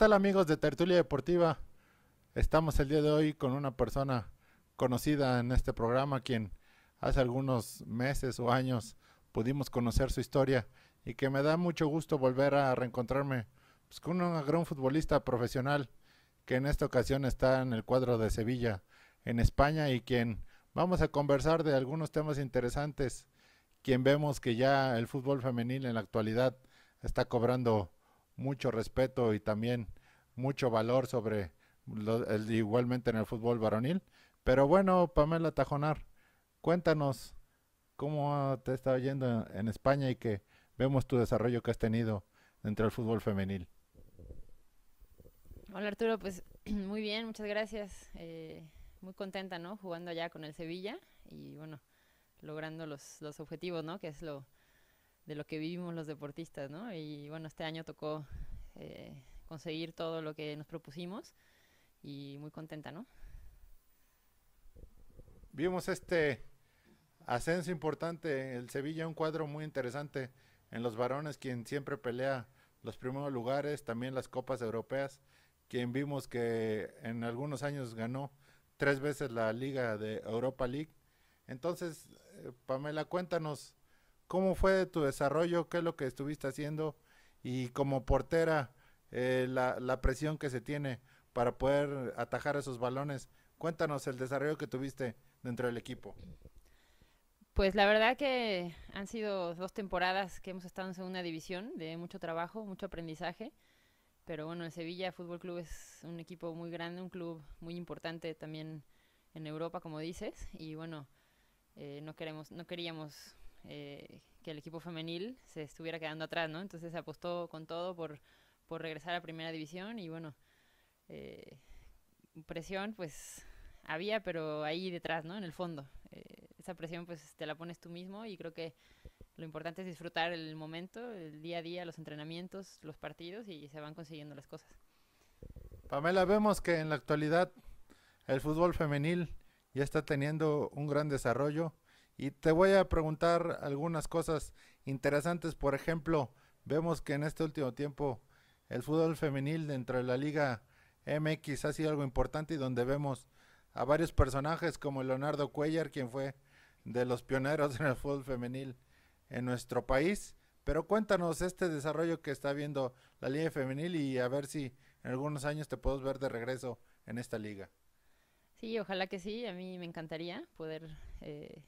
tal amigos de Tertulia Deportiva? Estamos el día de hoy con una persona conocida en este programa, quien hace algunos meses o años pudimos conocer su historia y que me da mucho gusto volver a reencontrarme pues, con un gran futbolista profesional que en esta ocasión está en el cuadro de Sevilla, en España, y quien vamos a conversar de algunos temas interesantes, quien vemos que ya el fútbol femenil en la actualidad está cobrando mucho respeto y también mucho valor sobre el, igualmente en el fútbol varonil. Pero bueno, Pamela Tajonar, cuéntanos cómo te está yendo en España y que vemos tu desarrollo que has tenido dentro del fútbol femenil. Hola Arturo, pues muy bien, muchas gracias. Eh, muy contenta, ¿no? Jugando allá con el Sevilla y bueno, logrando los, los objetivos, ¿no? Que es lo, de lo que vivimos los deportistas, ¿no? Y bueno, este año tocó eh, conseguir todo lo que nos propusimos y muy contenta, ¿no? Vimos este ascenso importante, el Sevilla, un cuadro muy interesante en los varones, quien siempre pelea los primeros lugares, también las copas europeas, quien vimos que en algunos años ganó tres veces la Liga de Europa League. Entonces, eh, Pamela, cuéntanos ¿Cómo fue tu desarrollo? ¿Qué es lo que estuviste haciendo? Y como portera, eh, la, presión que se tiene para poder atajar esos balones. Cuéntanos el desarrollo que tuviste dentro del equipo. Pues la verdad que han sido dos temporadas que hemos estado en segunda división, de mucho trabajo, mucho aprendizaje. Pero bueno, el Sevilla Fútbol Club es un equipo muy grande, un club muy importante también en Europa, como dices. Y bueno, eh, no, queremos, no queríamos eh, que el equipo femenil se estuviera quedando atrás, ¿no? Entonces se apostó con todo por, regresar a primera división y bueno, eh, presión pues había, pero ahí detrás, ¿no? En el fondo. Eh, esa presión pues te la pones tú mismo y creo que lo importante es disfrutar el momento, el día a día, los entrenamientos, los partidos y se van consiguiendo las cosas. Pamela, vemos que en la actualidad el fútbol femenil ya está teniendo un gran desarrollo. Y te voy a preguntar algunas cosas interesantes. Por ejemplo, vemos que en este último tiempo el fútbol femenil dentro de la Liga MX ha sido algo importante y donde vemos a varios personajes como Leonardo Cuellar, quien fue de los pioneros en el fútbol femenil en nuestro país. Pero cuéntanos este desarrollo que está viendo la Liga Femenil y a ver si en algunos años te puedes ver de regreso en esta liga. Sí, ojalá que sí, a mí me encantaría poder eh,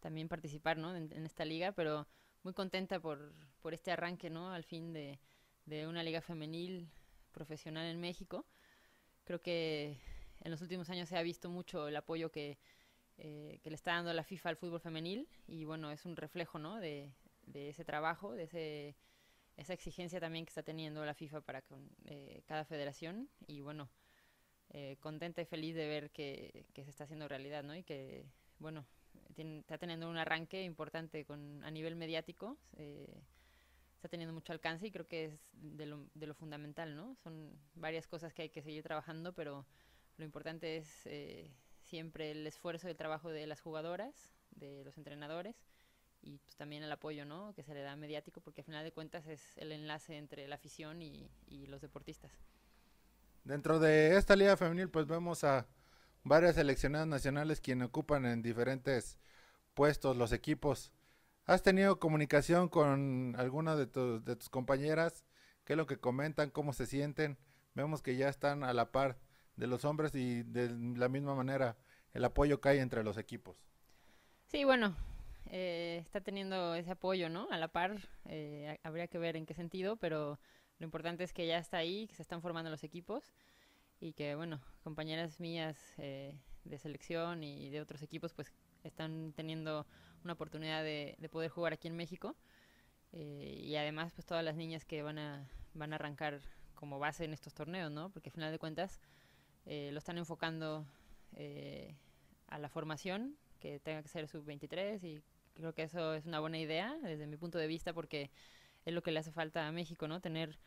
también participar ¿no? en, esta liga, pero muy contenta por, por este arranque ¿no? al fin de, de, una liga femenil profesional en México. Creo que en los últimos años se ha visto mucho el apoyo que, eh, que le está dando la FIFA al fútbol femenil y bueno, es un reflejo ¿no? de, de ese trabajo, de ese, esa exigencia también que está teniendo la FIFA para eh, cada federación y bueno, eh, contenta y feliz de ver que, que se está haciendo realidad ¿no? y que bueno, está teniendo un arranque importante con, a nivel mediático. está teniendo mucho alcance y creo que es de lo, de lo, fundamental, ¿no? Son varias cosas que hay que seguir trabajando, pero lo importante es eh, siempre el esfuerzo y el trabajo de las jugadoras, de los entrenadores y pues, también el apoyo, ¿no? Que se le da mediático, porque al final de cuentas es el enlace entre la afición y, y los deportistas. Dentro de esta liga femenil, pues vemos a Varias seleccionadas nacionales quienes ocupan en diferentes puestos los equipos. ¿Has tenido comunicación con alguna de, tus compañeras? ¿Qué es lo que comentan? ¿Cómo se sienten? Vemos que ya están a la par de los hombres y de la misma manera el apoyo que hay entre los equipos. Sí, bueno, eh, está teniendo ese apoyo, ¿no? A la par, eh, habría que ver en qué sentido, pero lo importante es que ya está ahí, que se están formando los equipos y que, bueno, compañeras mías eh, de selección y de otros equipos, pues están teniendo una oportunidad de, poder jugar aquí en México. Eh, y además, pues todas las niñas que van a, van a arrancar como base en estos torneos, ¿no? Porque al final de cuentas eh, lo están enfocando a la formación, que tenga que ser sub-23 y creo que eso es una buena idea desde mi punto de vista porque es lo que le hace falta a México, ¿no? Tener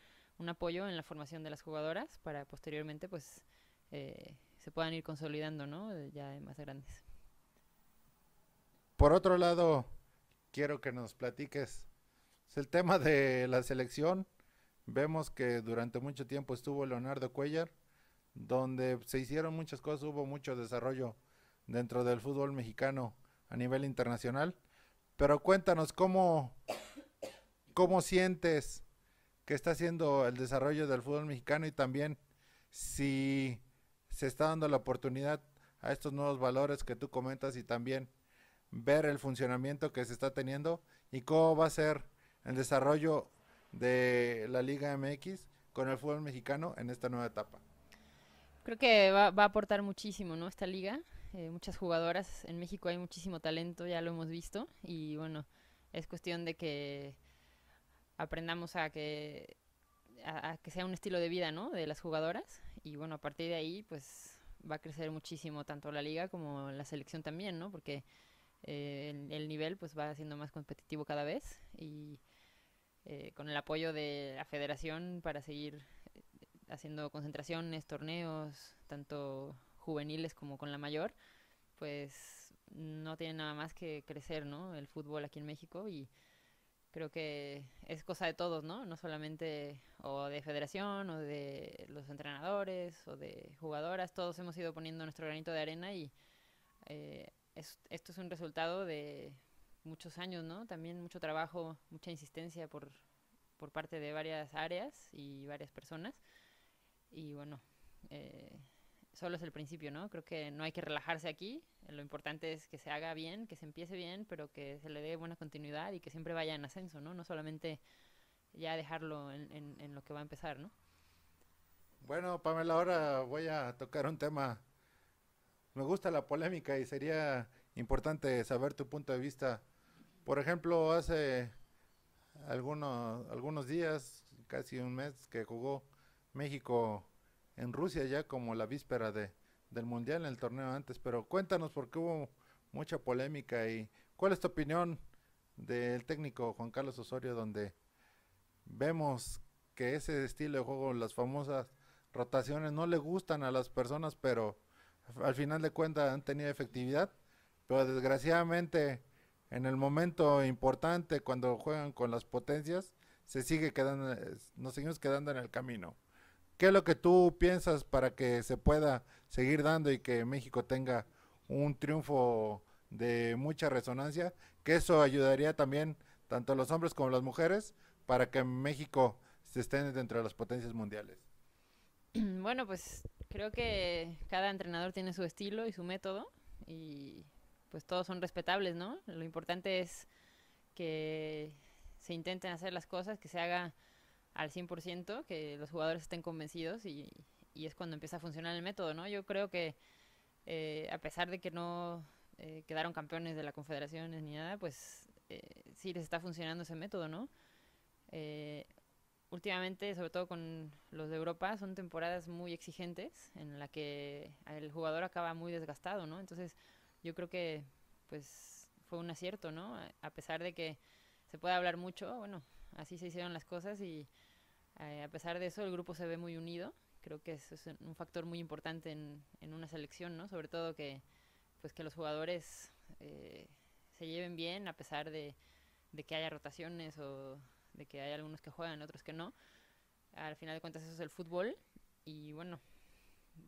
un apoyo en la formación de las jugadoras para posteriormente pues eh, se puedan ir consolidando, ¿no? Eh, ya más grandes. Por otro lado, quiero que nos platiques es el tema de la selección. Vemos que durante mucho tiempo estuvo Leonardo Cuellar, donde se hicieron muchas cosas, hubo mucho desarrollo dentro del fútbol mexicano a nivel internacional. Pero cuéntanos cómo, cómo sientes está haciendo el desarrollo del fútbol mexicano y también si se está dando la oportunidad a estos nuevos valores que tú comentas y también ver el funcionamiento que se está teniendo y cómo va a ser el desarrollo de la Liga MX con el fútbol mexicano en esta nueva etapa. Creo que va, a aportar muchísimo, ¿no? Esta liga, eh, muchas jugadoras, en México hay muchísimo talento, ya lo hemos visto, y bueno, es cuestión de que aprendamos a que, a, que sea un estilo de vida, ¿no? De las jugadoras. Y bueno, a partir de ahí, pues va a crecer muchísimo tanto la liga como la selección también, ¿no? Porque eh, el, nivel pues va siendo más competitivo cada vez y eh, con el apoyo de la federación para seguir eh, haciendo concentraciones, torneos, tanto juveniles como con la mayor, pues no tiene nada más que crecer, ¿no? El fútbol aquí en México y creo que es cosa de todos, ¿no? No solamente o de federación o de los entrenadores o de jugadoras, todos hemos ido poniendo nuestro granito de arena y eh, esto es un resultado de muchos años, ¿no? También mucho trabajo, mucha insistencia por, por parte de varias áreas y varias personas. Y bueno, eh, solo es el principio, ¿no? Creo que no hay que relajarse aquí. Lo importante es que se haga bien, que se empiece bien, pero que se le dé buena continuidad y que siempre vaya en ascenso, ¿no? No solamente ya dejarlo en, lo que va a empezar, ¿no? Bueno, Pamela, ahora voy a tocar un tema. Me gusta la polémica y sería importante saber tu punto de vista. Por ejemplo, hace algunos, algunos días, casi un mes, que jugó México en Rusia ya como la víspera de, del Mundial en el torneo antes. Pero cuéntanos porque hubo mucha polémica y cuál es tu opinión del técnico Juan Carlos Osorio donde vemos que ese estilo de juego, las famosas rotaciones no le gustan a las personas, pero al final de cuentas han tenido efectividad. Pero desgraciadamente en el momento importante cuando juegan con las potencias, se sigue quedando, eh, nos seguimos quedando en el camino. ¿Qué es lo que tú piensas para que se pueda seguir dando y que México tenga un triunfo de mucha resonancia? Que eso ayudaría también tanto a los hombres como a las mujeres para que México se esté dentro de las potencias mundiales. Bueno, pues creo que cada entrenador tiene su estilo y su método y pues todos son respetables, ¿no? Lo importante es que se intenten hacer las cosas, que se haga al 100%, que los jugadores estén convencidos y, es cuando empieza a funcionar el método, ¿no? Yo creo que eh, a pesar de que no eh, quedaron campeones de la confederación ni nada, pues eh, sí les está funcionando ese método, ¿no? últimamente, sobre todo con los de Europa, son temporadas muy exigentes en la que el jugador acaba muy desgastado, ¿no? Entonces yo creo que pues fue un acierto, ¿no? A pesar de que se puede hablar mucho, bueno, así se hicieron las cosas y eh, a pesar de eso, el grupo se ve muy unido. Creo que eso es un factor muy importante en, una selección, Sobre todo que, pues, los jugadores eh, se lleven bien a pesar de, que haya rotaciones o de que hay algunos que juegan, y otros que no. Al final de cuentas eso es el fútbol y bueno,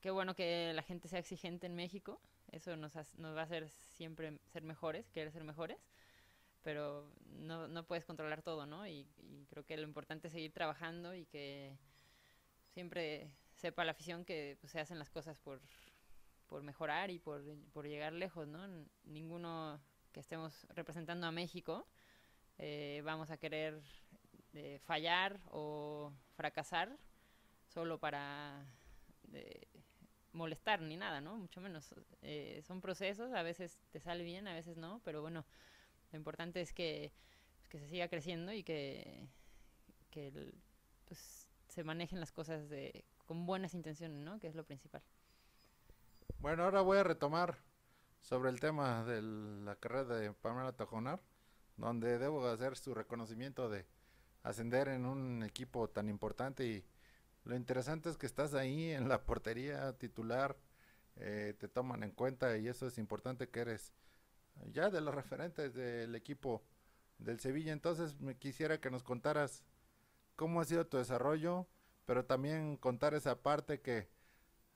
qué bueno que la gente sea exigente en México. Eso nos, nos va a hacer siempre ser mejores, querer ser mejores pero no, no puedes controlar todo, ¿no? Y, creo que lo importante es seguir trabajando y que siempre sepa la afición que pues, se hacen las cosas por, por mejorar y por, llegar lejos, ¿no? Ninguno que estemos representando a México eh, vamos a querer eh, fallar o fracasar solo para eh, molestar ni nada, ¿no? Mucho menos. son procesos, a veces te sale bien, a veces no, pero bueno, lo importante es pues, que, se siga creciendo y que, pues, se manejen las cosas de, con buenas intenciones, Que es lo principal. Bueno, ahora voy a retomar sobre el tema de la carrera de Pamela Tajonar, donde debo hacer su reconocimiento de ascender en un equipo tan importante y lo interesante es que estás ahí en la portería titular, eh, te toman en cuenta y eso es importante que eres ya de los referentes del equipo del Sevilla. Entonces me quisiera que nos contaras cómo ha sido tu desarrollo, pero también contar esa parte que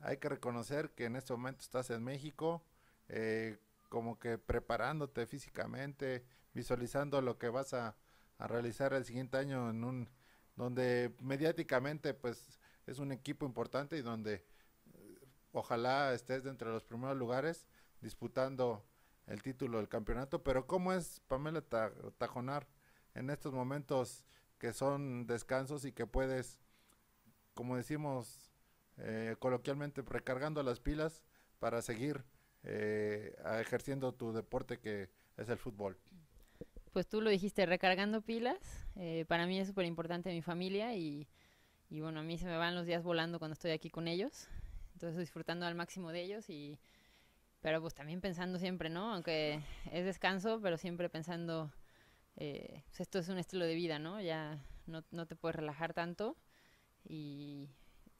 hay que reconocer que en este momento estás en México, eh, como que preparándote físicamente, visualizando lo que vas a, realizar el siguiente año en un donde mediáticamente pues es un equipo importante y donde eh, ojalá estés entre los primeros lugares disputando el título del campeonato. Pero ¿cómo es Pamela Tajonar en estos momentos que son descansos y que puedes, como decimos eh, coloquialmente, recargando las pilas para seguir eh, ejerciendo tu deporte que es el fútbol? Pues tú lo dijiste, recargando pilas. Eh, para mí es súper importante mi familia y, y bueno, a mí se me van los días volando cuando estoy aquí con ellos. Entonces disfrutando al máximo de ellos y, pero pues también pensando siempre, ¿no? Aunque es descanso, pero siempre pensando, eh, pues esto es un estilo de vida, ¿no? Ya no, te puedes relajar tanto y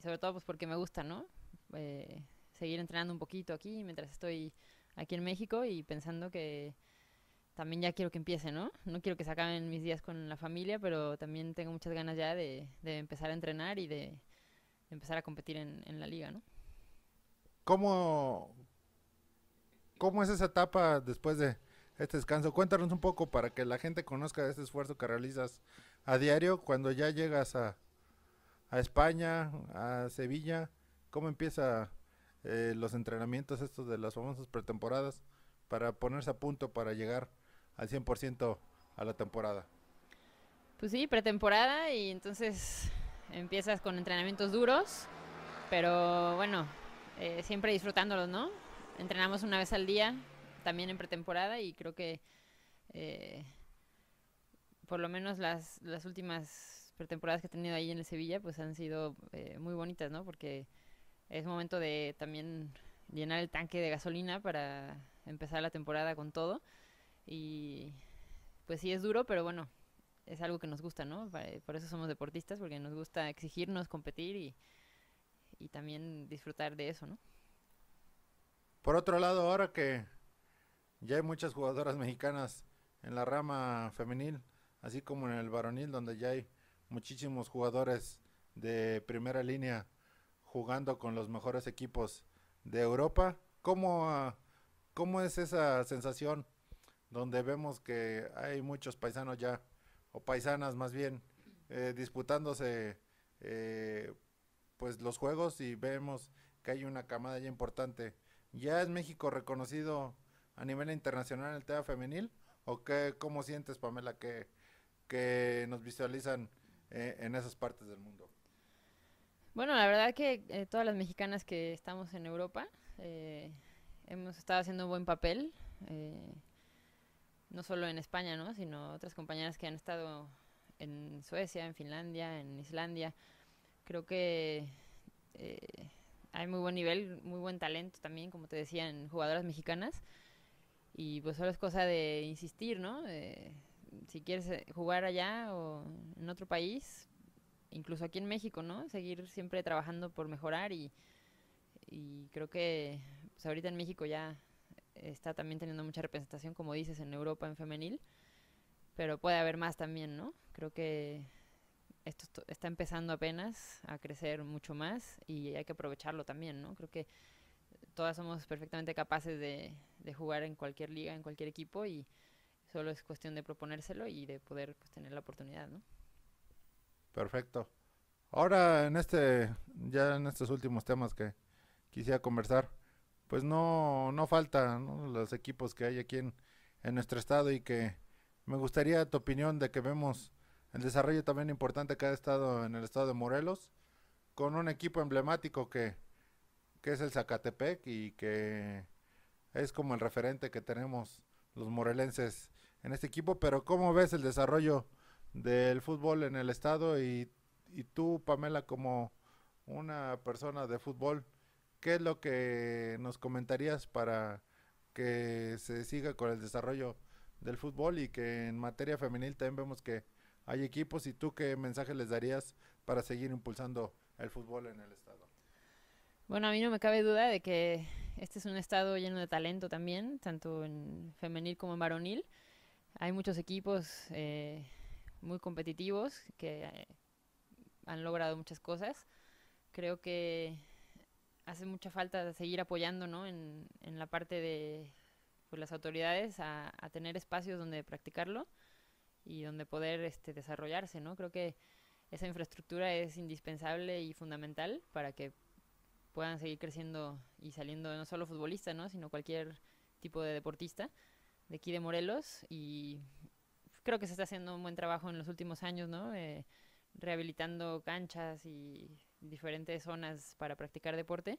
sobre todo pues porque me gusta, ¿no? Eh, seguir entrenando un poquito aquí mientras estoy aquí en México y pensando que también ya quiero que empiece, ¿no? No quiero que se acaben mis días con la familia, pero también tengo muchas ganas ya de, empezar a entrenar y de, empezar a competir en, en, la liga, ¿no? ¿Cómo, ¿Cómo es esa etapa después de este descanso? Cuéntanos un poco para que la gente conozca ese esfuerzo que realizas a diario cuando ya llegas a, España, a Sevilla. ¿Cómo empieza eh, los entrenamientos estos de las famosas pretemporadas para ponerse a punto para llegar al 100% a la temporada? Pues sí, pretemporada y entonces empiezas con entrenamientos duros, pero bueno, eh, siempre disfrutándolos, ¿no? entrenamos una vez al día, también en pretemporada, y creo que eh, por lo menos las, las últimas pretemporadas que he tenido ahí en el Sevilla, pues han sido eh, muy bonitas, ¿no? Porque es momento de también llenar el tanque de gasolina para empezar la temporada con todo. Y pues sí es duro, pero bueno, es algo que nos gusta, ¿no? Eh, por eso somos deportistas, porque nos gusta exigirnos, competir y, y también disfrutar de eso, ¿no? Por otro lado, ahora que ya hay muchas jugadoras mexicanas en la rama femenil, así como en el varonil, donde ya hay muchísimos jugadores de primera línea jugando con los mejores equipos de Europa. ¿Cómo, ah, cómo es esa sensación donde vemos que hay muchos paisanos ya, o paisanas más bien, eh, disputándose eh, pues los juegos y vemos que hay una camada ya importante ¿Ya es México reconocido a nivel internacional en el tema femenil? ¿O qué, cómo sientes, Pamela, que, nos visualizan eh, en esas partes del mundo? Bueno, la verdad que eh, todas las mexicanas que estamos en Europa eh, hemos estado haciendo un buen papel, no solo en España, sino otras compañeras que han estado en Suecia, en Finlandia, en Islandia. Creo que hay muy buen nivel, muy buen talento también, como te decía, en jugadoras mexicanas. Y pues solo es cosa de insistir, ¿no? si quieres eh, jugar allá o en otro país, incluso aquí en México, ¿no? Seguir siempre trabajando por mejorar y, creo que pues, ahorita en México ya está también teniendo mucha representación, como dices, en Europa en femenil, pero puede haber más también, ¿no? Creo que esto está empezando apenas a crecer mucho más y hay que aprovecharlo también, ¿no? Creo que todas somos perfectamente capaces de, jugar en cualquier liga, en cualquier equipo y solo es cuestión de proponérselo y de poder pues, tener la oportunidad, ¿no? Perfecto. Ahora en este, ya en estos últimos temas que quisiera conversar, pues no, no faltan los equipos que hay aquí en nuestro estado y que me gustaría tu opinión de que vemos el desarrollo también importante que ha estado en el estado de Morelos, con un equipo emblemático que, es el Zacatepec y que es como el referente que tenemos los morelenses en este equipo. Pero ¿cómo ves el desarrollo del fútbol en el estado? Y, y tú, Pamela, como una persona de fútbol, ¿qué es lo que nos comentarías para que se siga con el desarrollo del fútbol y que en materia femenil también vemos que hay equipos y tú qué mensaje les darías para seguir impulsando el fútbol en el estado. Bueno, a mí no me cabe duda de que este es un estado lleno de talento también, tanto en femenil como en varonil. Hay muchos equipos eh, muy competitivos que eh, han logrado muchas cosas. Creo que hace mucha falta seguir apoyando ¿no? en, la parte de pues, las autoridades a, tener espacios donde practicarlo y donde poder este, desarrollarse, ¿no? Creo que esa infraestructura es indispensable y fundamental para que puedan seguir creciendo y saliendo no solo futbolistas, ¿no? sino cualquier tipo de deportista de aquí de Morelos y creo que se está haciendo un buen trabajo en los últimos años, ¿no? Eh, rehabilitando canchas y diferentes zonas para practicar deporte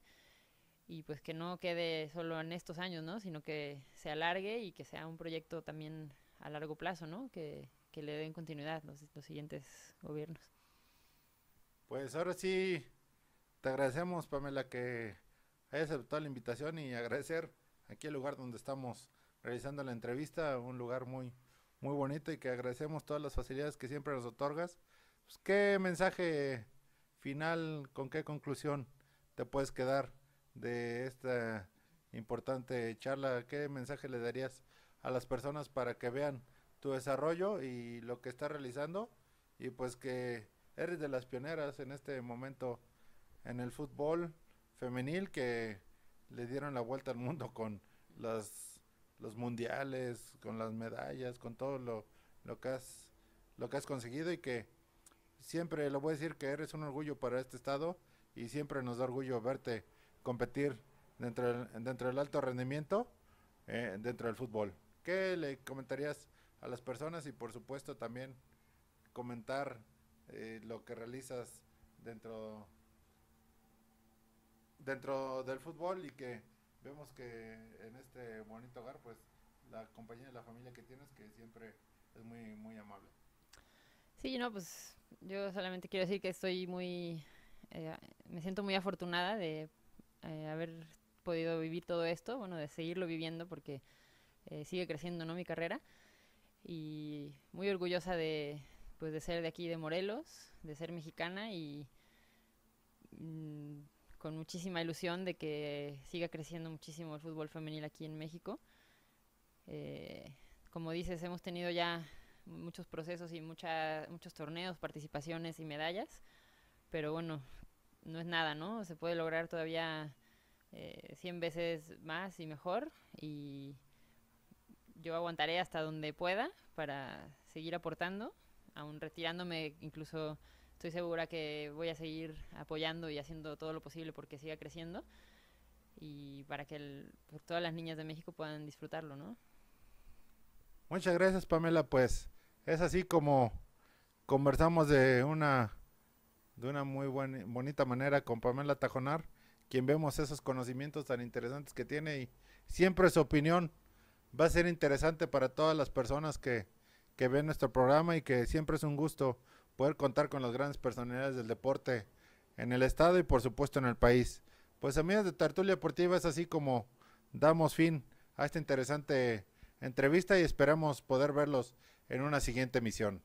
y pues que no quede solo en estos años, ¿no? Sino que se alargue y que sea un proyecto también a largo plazo, ¿no? Que le den continuidad los, los siguientes gobiernos. Pues ahora sí, te agradecemos, Pamela, que hayas aceptado la invitación y agradecer aquí el lugar donde estamos realizando la entrevista, un lugar muy, muy bonito y que agradecemos todas las facilidades que siempre nos otorgas. Pues, ¿Qué mensaje final, con qué conclusión te puedes quedar de esta importante charla? ¿Qué mensaje le darías a las personas para que vean tu desarrollo y lo que estás realizando y pues que eres de las pioneras en este momento en el fútbol femenil que le dieron la vuelta al mundo con las, los mundiales, con las medallas, con todo lo, lo, que has, lo que has conseguido y que siempre le voy a decir que eres un orgullo para este estado y siempre nos da orgullo verte competir dentro del, alto rendimiento eh, dentro del fútbol. ¿Qué le comentarías a las personas y por supuesto también comentar eh, lo que realizas dentro dentro del fútbol y que vemos que en este bonito hogar pues la compañía de la familia que tienes que siempre es muy muy amable sí no pues yo solamente quiero decir que estoy muy eh, me siento muy afortunada de eh, haber podido vivir todo esto bueno de seguirlo viviendo porque sigue creciendo no mi carrera y muy orgullosa de, pues, de ser de aquí, de Morelos, de ser mexicana y mm, con muchísima ilusión de que siga creciendo muchísimo el fútbol femenil aquí en México. Eh, como dices, hemos tenido ya muchos procesos y mucha, muchos torneos, participaciones y medallas, pero bueno, no es nada, ¿no? Se puede lograr todavía 100 eh, veces más y mejor y yo aguantaré hasta donde pueda para seguir aportando, aún retirándome, incluso estoy segura que voy a seguir apoyando y haciendo todo lo posible porque siga creciendo y para que todas las niñas de México puedan disfrutarlo, ¿no? Muchas gracias, Pamela. Pues es así como conversamos de una de una muy buena, bonita manera con Pamela Tajonar, quien vemos esos conocimientos tan interesantes que tiene y siempre su opinión va a ser interesante para todas las personas que, que ven nuestro programa y que siempre es un gusto poder contar con las grandes personalidades del deporte en el estado y por supuesto en el país. Pues amigos de Tertulia Deportiva es así como damos fin a esta interesante entrevista y esperamos poder verlos en una siguiente emisión.